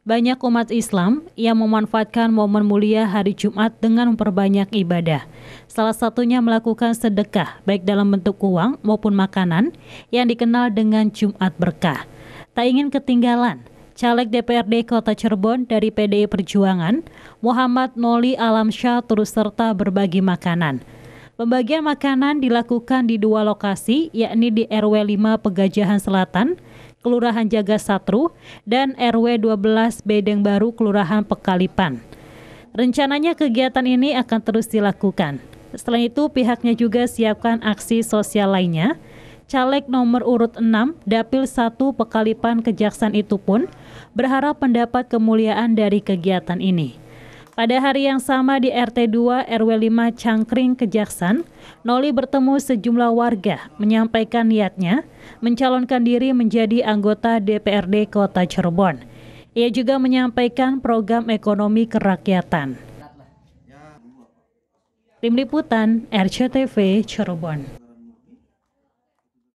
Banyak umat Islam yang memanfaatkan momen mulia hari Jumat dengan memperbanyak ibadah. Salah satunya melakukan sedekah baik dalam bentuk uang maupun makanan yang dikenal dengan Jumat berkah. Tak ingin ketinggalan, caleg DPRD Kota Cirebon dari PDI Perjuangan, Muhammad Noli Alamsyah turut serta berbagi makanan. Pembagian makanan dilakukan di dua lokasi, yakni di RW 5 Pegajahan Selatan Kelurahan Jaga Satru, dan RW 12 Bedeng Baru, Kelurahan Pekalipan. Rencananya kegiatan ini akan terus dilakukan. Selain itu, pihaknya juga siapkan aksi sosial lainnya. Caleg nomor urut 6, Dapil 1 Pekalipan Kejaksaan itu pun berharap pendapat kemuliaan dari kegiatan ini. Pada hari yang sama di RT 2 RW 5 Cangkring Kejaksan, Noli bertemu sejumlah warga menyampaikan niatnya mencalonkan diri menjadi anggota DPRD Kota Cirebon. Ia juga menyampaikan program ekonomi kerakyatan. Tim Liputan RCTV Cirebon.